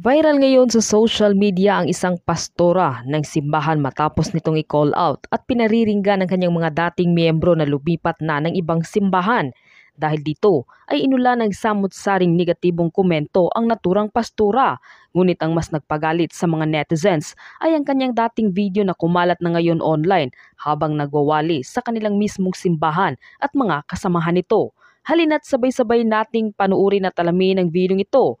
Viral ngayon sa social media ang isang pastora ng simbahan matapos nitong i-call out at pinariringgan ng kanyang mga dating miyembro na lumipat na ng ibang simbahan. Dahil dito ay inula ng samot-saring negatibong komento ang naturang pastora. Ngunit ang mas nagpagalit sa mga netizens ay ang kanyang dating video na kumalat na ngayon online habang nagwawali sa kanilang mismong simbahan at mga kasamahan nito. Halina't sabay-sabay nating panuuri na talamin ang video ito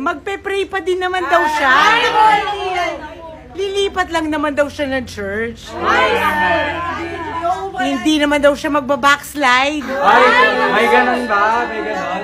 Magpe-pray pa din naman daw siya. Lilipat lang naman daw siya ng church. Hindi naman daw siya magba-backslide. Ay, may ganun ba? May ganun?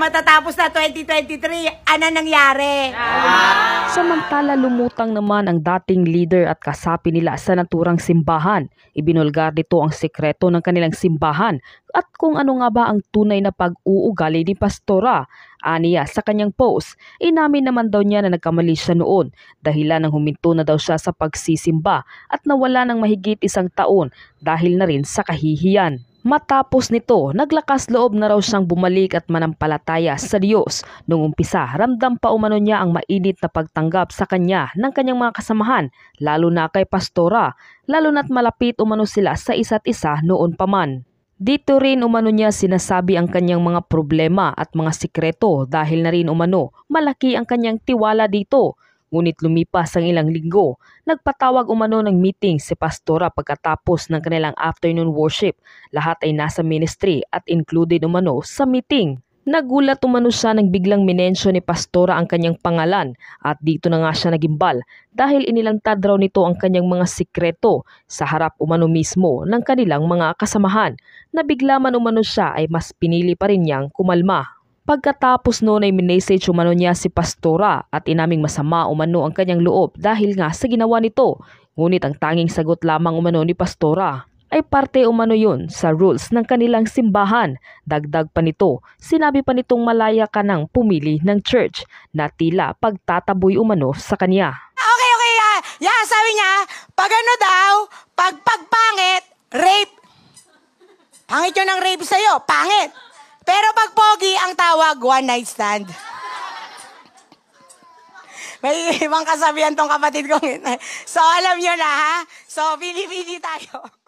matatapos na 2023, ano nangyari? Ah! Samantala lumutang naman ang dating leader at kasapi nila sa naturang simbahan. Ibinulgar nito ang sekreto ng kanilang simbahan at kung ano nga ba ang tunay na pag-uugali ni Pastora. Aniya sa kanyang post, inamin naman daw niya na nagkamali siya noon dahilan ng huminto na daw siya sa pagsisimba at nawala ng mahigit isang taon dahil na rin sa kahihiyan. Matapos nito, naglakas loob na raw siyang bumalik at manampalataya sa Diyos. Nung umpisa, ramdam pa umano niya ang mainit na pagtanggap sa kanya ng kanyang mga kasamahan, lalo na kay Pastora, lalo na't malapit umano sila sa isa't isa noon pa man. Dito rin umano niya sinasabi ang kanyang mga problema at mga sikreto dahil na rin umano malaki ang kanyang tiwala dito Ngunit lumipas ang ilang linggo, nagpatawag umano ng meeting si Pastora pagkatapos ng kanilang afternoon worship. Lahat ay nasa ministry at included umano sa meeting. Nagulat umano siya nang biglang minensyo ni Pastora ang kanyang pangalan at dito na nga siya nagimbal dahil inilantad raw nito ang kanyang mga sikreto sa harap umano mismo ng kanilang mga kasamahan. Nabigla man umano siya ay mas pinili pa rin niyang kumalma. Pagkatapos noon ay minessage umano niya si Pastora at inaming masama umano ang kanyang loob dahil nga sa ginawa nito. Ngunit ang tanging sagot lamang umano ni Pastora ay parte umano yun sa rules ng kanilang simbahan. Dagdag pa nito, sinabi pa nitong malaya ka nang pumili ng church na tila pagtataboy umano sa kanya. Okay, okay, ya. Ah. Yeah. sabi niya, pag ano daw, pag pagpangit, rape. Pangit yun ang rape sa'yo, pangit. Pero pag tawag one night stand. May ibang kasabihan tong kapatid kong. So alam nyo na ha? So pili-pili tayo.